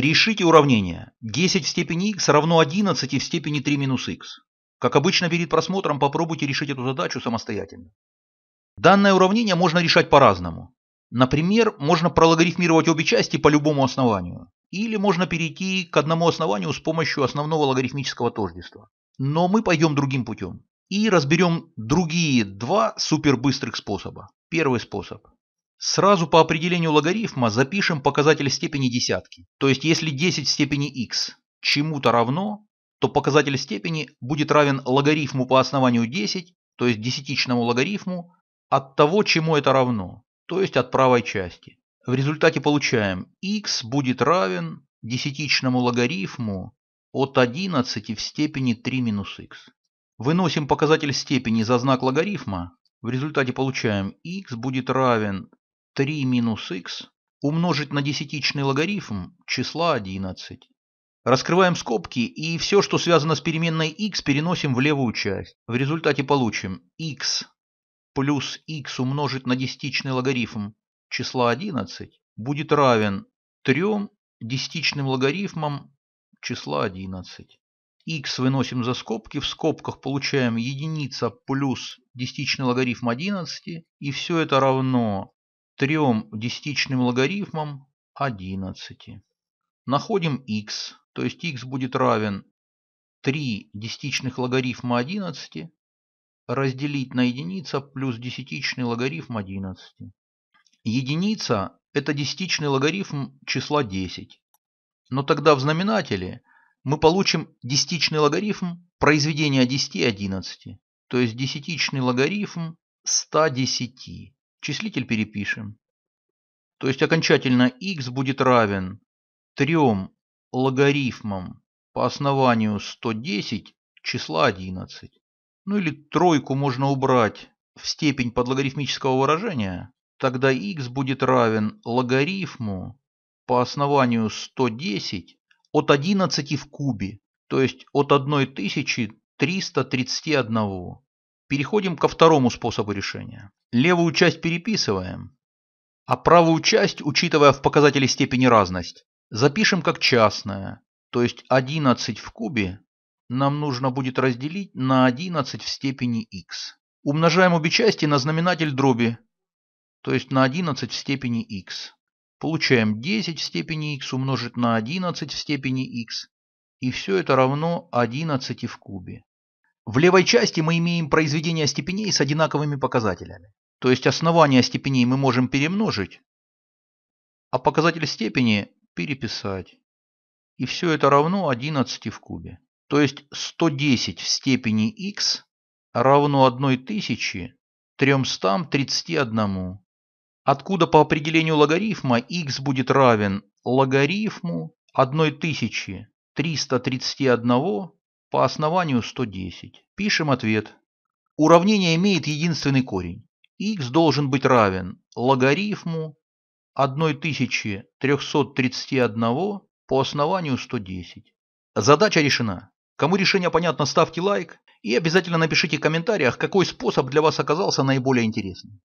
Решите уравнение. 10 в степени x равно 11 в степени 3 минус x. Как обычно перед просмотром попробуйте решить эту задачу самостоятельно. Данное уравнение можно решать по-разному. Например, можно прологарифмировать обе части по любому основанию. Или можно перейти к одному основанию с помощью основного логарифмического тождества. Но мы пойдем другим путем. И разберем другие два супербыстрых способа. Первый способ. Сразу по определению логарифма запишем показатель степени десятки. То есть если 10 в степени x чему-то равно, то показатель степени будет равен логарифму по основанию 10, то есть десятичному логарифму, от того, чему это равно, то есть от правой части. В результате получаем x будет равен десятичному логарифму от 11 в степени 3 минус x. Выносим показатель степени за знак логарифма. В результате получаем x будет равен 3 минус х умножить на десятичный логарифм числа 11. Раскрываем скобки и все, что связано с переменной x, переносим в левую часть. В результате получим x плюс x умножить на десятичный логарифм числа 11 будет равен 3 десятичным логарифмам числа 11. x выносим за скобки, в скобках получаем единица плюс десятичный логарифм 11, и все это равно трем десятичным логарифмам 11. Находим x, то есть x будет равен 3 десятичных логарифма 11 разделить на единица плюс десятичный логарифм 11. Единица – это десятичный логарифм числа 10. Но тогда в знаменателе мы получим десятичный логарифм произведения 10 и 11, то есть десятичный логарифм 110. Числитель перепишем. То есть окончательно x будет равен 3 логарифмам по основанию 110 числа 11. Ну или тройку можно убрать в степень подлогарифмического выражения, тогда x будет равен логарифму по основанию 110 от 11 в кубе, то есть от 1331. Переходим ко второму способу решения. Левую часть переписываем, а правую часть, учитывая в показателе степени разность, запишем как частное, то есть 11 в кубе нам нужно будет разделить на 11 в степени x. Умножаем обе части на знаменатель дроби, то есть на 11 в степени x. Получаем 10 в степени x умножить на 11 в степени x. И все это равно 11 в кубе. В левой части мы имеем произведение степеней с одинаковыми показателями. То есть основание степеней мы можем перемножить, а показатель степени переписать. И все это равно 11 в кубе. То есть 110 в степени x равно 1331. Откуда по определению логарифма x будет равен логарифму 1331 по основанию 110? Пишем ответ. Уравнение имеет единственный корень x должен быть равен логарифму 1331 по основанию 110. Задача решена. Кому решение понятно, ставьте лайк и обязательно напишите в комментариях, какой способ для вас оказался наиболее интересным.